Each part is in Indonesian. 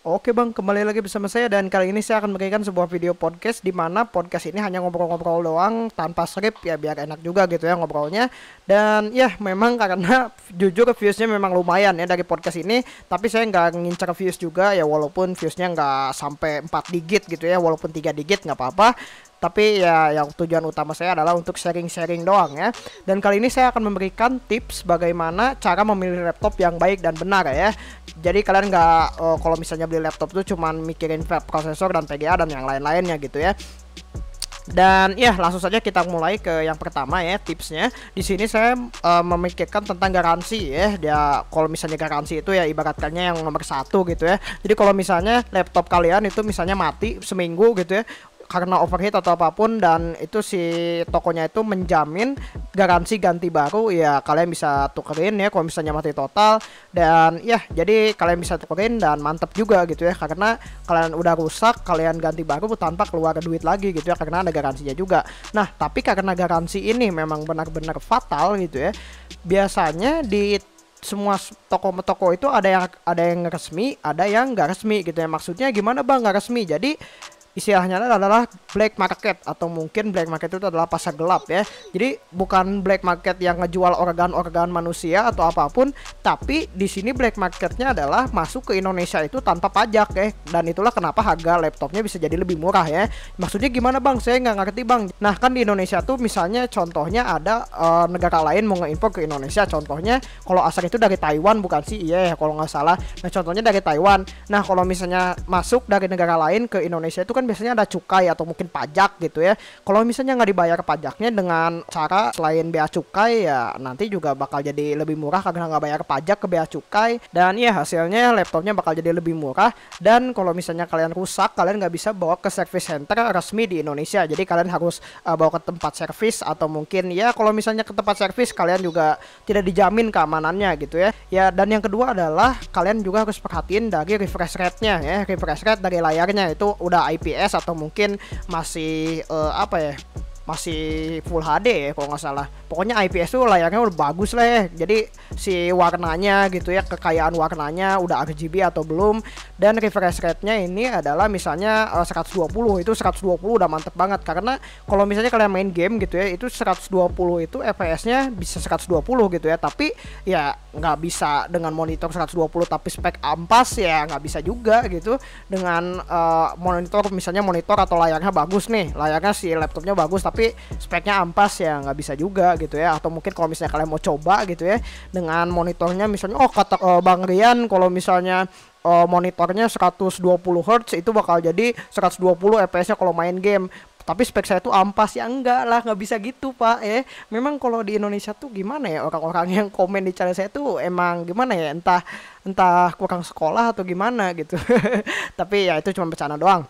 Oke bang, kembali lagi bersama saya dan kali ini saya akan memberikan sebuah video podcast di mana podcast ini hanya ngobrol-ngobrol doang tanpa script ya biar enak juga gitu ya ngobrolnya dan ya memang karena jujur viewsnya memang lumayan ya dari podcast ini tapi saya nggak ngincar views juga ya walaupun viewsnya nggak sampai 4 digit gitu ya walaupun 3 digit nggak apa-apa tapi ya yang tujuan utama saya adalah untuk sharing-sharing doang ya. Dan kali ini saya akan memberikan tips bagaimana cara memilih laptop yang baik dan benar ya. Jadi kalian nggak oh, kalau misalnya beli laptop tuh cuman mikirin prosesor dan PGA dan yang lain-lainnya gitu ya. Dan ya langsung saja kita mulai ke yang pertama ya tipsnya. Di sini saya uh, memikirkan tentang garansi ya. Dia kalau misalnya garansi itu ya ibaratkannya yang nomor satu gitu ya. Jadi kalau misalnya laptop kalian itu misalnya mati seminggu gitu ya, karena overheat atau apapun dan itu si tokonya itu menjamin garansi ganti baru ya kalian bisa tukerin ya kalau misalnya mati total dan ya jadi kalian bisa tukerin dan mantep juga gitu ya karena kalian udah rusak kalian ganti baru tanpa keluar duit lagi gitu ya karena ada garansinya juga nah tapi karena garansi ini memang benar-benar fatal gitu ya biasanya di semua toko-toko itu ada yang ada yang resmi, ada yang nggak resmi gitu ya. Maksudnya gimana bang nggak resmi? Jadi istilahnya adalah black market atau mungkin black market itu adalah pasar gelap ya. Jadi bukan black market yang ngejual organ-organ manusia atau apapun, tapi di sini black marketnya adalah masuk ke Indonesia itu tanpa pajak ya. Dan itulah kenapa harga laptopnya bisa jadi lebih murah ya. Maksudnya gimana bang? Saya nggak ngerti bang. Nah kan di Indonesia tuh misalnya contohnya ada uh, negara lain mau ngeimpor ke Indonesia. Contohnya kalau asal itu dari Taiwan bukan sih? Iya yeah, kalau nggak salah. Nah contohnya dari Taiwan. Nah kalau misalnya masuk dari negara lain ke Indonesia itu kan kan biasanya ada cukai atau mungkin pajak gitu ya. Kalau misalnya nggak dibayar pajaknya dengan cara selain bea cukai ya nanti juga bakal jadi lebih murah karena nggak bayar pajak ke bea cukai dan ya hasilnya laptopnya bakal jadi lebih murah dan kalau misalnya kalian rusak kalian nggak bisa bawa ke service center resmi di Indonesia. Jadi kalian harus uh, bawa ke tempat service atau mungkin ya kalau misalnya ke tempat service kalian juga tidak dijamin keamanannya gitu ya. Ya dan yang kedua adalah kalian juga harus perhatiin dari refresh rate-nya ya, refresh rate dari layarnya itu udah IP FPS atau mungkin masih uh, apa ya masih full HD ya kalau nggak salah pokoknya IPS tuh layarnya udah bagus lah ya jadi si warnanya gitu ya kekayaan warnanya udah RGB atau belum dan refresh rate-nya ini adalah misalnya 120 eh, itu 120 udah mantep banget karena kalau misalnya kalian main game gitu ya itu 120 itu FPS-nya bisa 120 gitu ya tapi ya nggak bisa dengan monitor 120 tapi spek ampas ya nggak bisa juga gitu dengan uh, monitor misalnya monitor atau layarnya bagus nih layarnya si laptopnya bagus tapi tapi speknya ampas ya nggak bisa juga gitu ya atau mungkin kalau misalnya kalian mau coba gitu ya dengan monitornya misalnya oh kata uh, Bang Rian kalau misalnya uh, monitornya 120 Hz itu bakal jadi 120 fps-nya kalau main game. Tapi spek saya tuh ampas ya enggak lah nggak bisa gitu pak ya. Memang kalau di Indonesia tuh gimana ya orang-orang yang komen di channel saya tuh emang gimana ya entah entah kurang sekolah atau gimana gitu. Tapi ya itu cuma bercanda doang.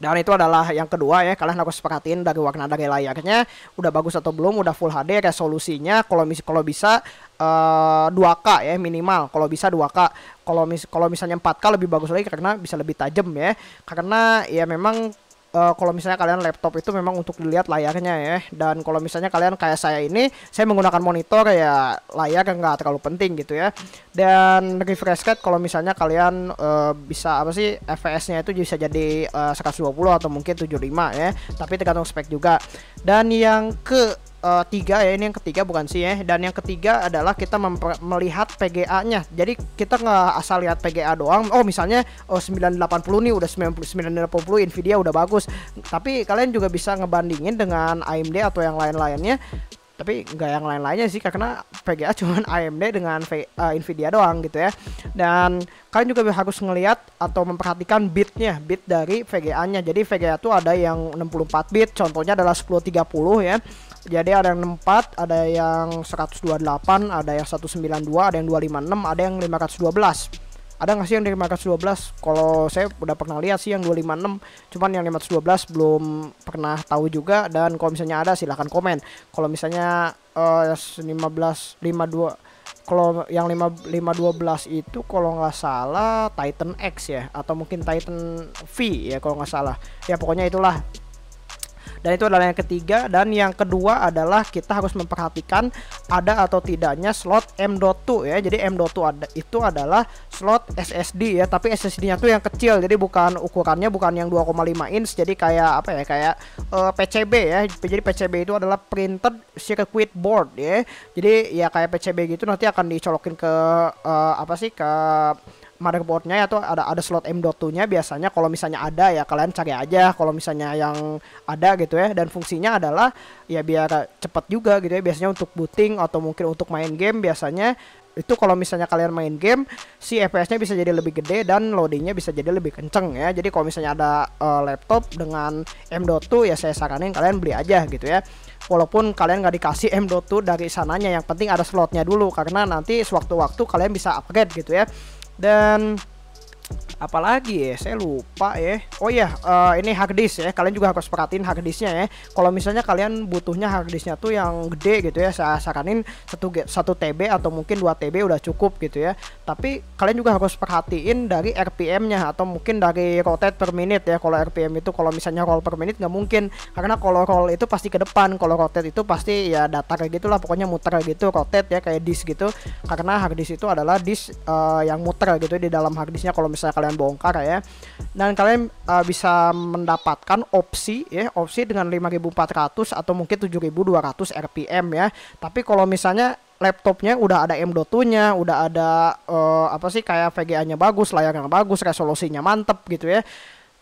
Dan itu adalah yang kedua ya, kalian harus perhatiin dari warna dari layarnya, udah bagus atau belum, udah full HD resolusinya, kalau mis kalau bisa uh, eh, 2K ya minimal, kalau bisa 2K. Kalau mis kalau misalnya 4K lebih bagus lagi karena bisa lebih tajam ya. Karena ya memang uh, kalau misalnya kalian laptop itu memang untuk dilihat layarnya ya dan kalau misalnya kalian kayak saya ini saya menggunakan monitor ya layar yang nggak terlalu penting gitu ya dan refresh rate kalau misalnya kalian uh, bisa apa sih fps-nya itu bisa jadi eh, uh, 120 atau mungkin 75 ya tapi tergantung spek juga dan yang ke uh, tiga ya ini yang ketiga bukan sih ya dan yang ketiga adalah kita melihat PGA-nya jadi kita nggak asal lihat PGA doang oh misalnya oh 980 nih udah 980 Nvidia udah bagus tapi kalian juga bisa ngebandingin dengan AMD atau yang lain-lainnya tapi nggak yang lain-lainnya sih karena PGA cuman AMD dengan v, uh, Nvidia doang gitu ya dan kalian juga harus ngelihat atau memperhatikan bitnya bit dari VGA-nya jadi VGA tuh ada yang 64 bit contohnya adalah 1030 ya jadi ada yang 64, ada yang 128, ada yang 192, ada yang 256, ada yang 512 ada nggak sih yang 512 kalau saya udah pernah lihat sih yang 256 cuman yang 512 belum pernah tahu juga dan kalau misalnya ada silahkan komen kalau misalnya uh, 15 52 kalau yang 5 512 itu kalau nggak salah Titan X ya atau mungkin Titan V ya kalau nggak salah ya pokoknya itulah dan itu adalah yang ketiga dan yang kedua adalah kita harus memperhatikan ada atau tidaknya slot M.2 ya jadi M.2 ada itu adalah slot SSD ya tapi SSD-nya itu yang kecil jadi bukan ukurannya bukan yang 2,5 inch jadi kayak apa ya kayak uh, eh, PCB ya jadi PCB itu adalah printed circuit board ya jadi ya kayak PCB gitu nanti akan dicolokin ke uh, apa sih ke motherboardnya ya, atau ada ada slot M.2 nya biasanya kalau misalnya ada ya kalian cari aja kalau misalnya yang ada gitu ya dan fungsinya adalah ya biar cepat juga gitu ya biasanya untuk booting atau mungkin untuk main game biasanya itu kalau misalnya kalian main game si FPS-nya bisa jadi lebih gede dan loadingnya bisa jadi lebih kenceng ya jadi kalau misalnya ada uh, laptop dengan M.2 ya saya saranin kalian beli aja gitu ya walaupun kalian nggak dikasih M.2 dari sananya yang penting ada slotnya dulu karena nanti sewaktu-waktu kalian bisa upgrade gitu ya dan apalagi ya saya lupa ya oh ya uh, ini hard disk ya kalian juga harus perhatiin hard disknya ya kalau misalnya kalian butuhnya hard disknya tuh yang gede gitu ya saya saranin satu satu TB atau mungkin 2 TB udah cukup gitu ya tapi kalian juga harus perhatiin dari RPM nya atau mungkin dari rotate per menit ya kalau RPM itu kalau misalnya roll per menit nggak mungkin karena kalau roll itu pasti ke depan kalau rotate itu pasti ya data datar gitulah pokoknya muter gitu rotate ya kayak disk gitu karena hard disk itu adalah disk uh, yang muter gitu di dalam hard disknya kalau bisa kalian bongkar ya dan kalian uh, bisa mendapatkan opsi ya opsi dengan 5400 atau mungkin 7200 rpm ya tapi kalau misalnya laptopnya udah ada M.2-nya, udah ada uh, apa sih kayak VGA-nya bagus, layarnya bagus, resolusinya mantep gitu ya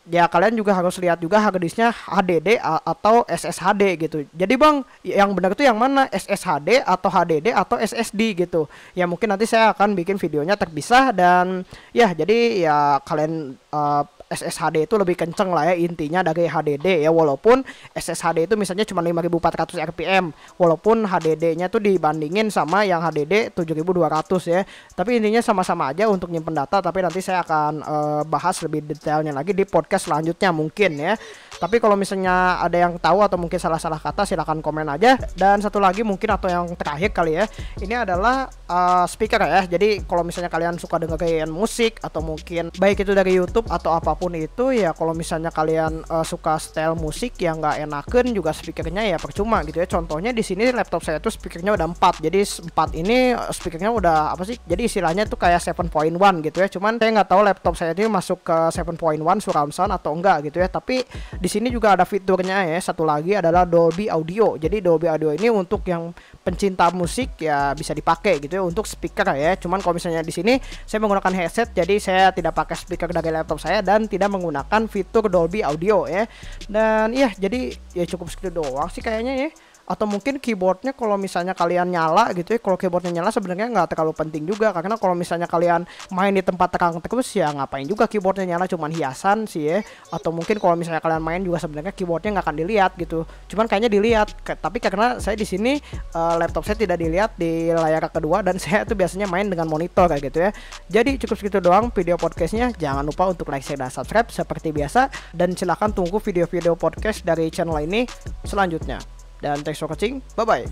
ya kalian juga harus lihat juga hard disknya HDD atau SSHD gitu. Jadi bang, yang benar itu yang mana SSHD atau HDD atau SSD gitu. Ya mungkin nanti saya akan bikin videonya terpisah dan ya jadi ya kalian uh, SSHD itu lebih kenceng lah ya intinya dari HDD ya walaupun SSHD itu misalnya cuma 5400 RPM walaupun HDD-nya tuh dibandingin sama yang HDD 7200 ya tapi intinya sama-sama aja untuk nyimpen data tapi nanti saya akan uh, bahas lebih detailnya lagi di podcast selanjutnya mungkin ya tapi kalau misalnya ada yang tahu atau mungkin salah-salah kata silahkan komen aja dan satu lagi mungkin atau yang terakhir kali ya ini adalah uh, speaker ya jadi kalau misalnya kalian suka dengerin musik atau mungkin baik itu dari YouTube atau apa apapun itu ya kalau misalnya kalian uh, suka style musik yang nggak enakan juga speakernya ya percuma gitu ya contohnya di sini laptop saya tuh speakernya udah empat jadi empat ini eh, speakernya udah apa sih jadi istilahnya tuh kayak seven point one gitu ya cuman saya nggak tahu laptop saya ini masuk ke seven point one surround sound atau enggak gitu ya tapi di sini juga ada fiturnya ya satu lagi adalah Dolby Audio jadi Dolby Audio ini untuk yang pencinta musik ya bisa dipakai gitu ya untuk speaker ya cuman kalau misalnya di sini saya menggunakan headset jadi saya tidak pakai speaker dari laptop saya dan tidak menggunakan fitur Dolby Audio ya. Dan iya jadi ya cukup segitu doang sih kayaknya ya atau mungkin keyboardnya kalau misalnya kalian nyala gitu ya kalau keyboardnya nyala sebenarnya nggak terlalu penting juga karena kalau misalnya kalian main di tempat terang terus ya ngapain juga keyboardnya nyala cuman hiasan sih ya atau mungkin kalau misalnya kalian main juga sebenarnya keyboardnya nggak akan dilihat gitu cuman kayaknya dilihat tapi karena saya di sini uh, laptop saya tidak dilihat di layar kedua dan saya tuh biasanya main dengan monitor kayak gitu ya jadi cukup segitu doang video podcastnya jangan lupa untuk like share dan subscribe seperti biasa dan silahkan tunggu video-video podcast dari channel ini selanjutnya dan thanks for watching. Bye bye.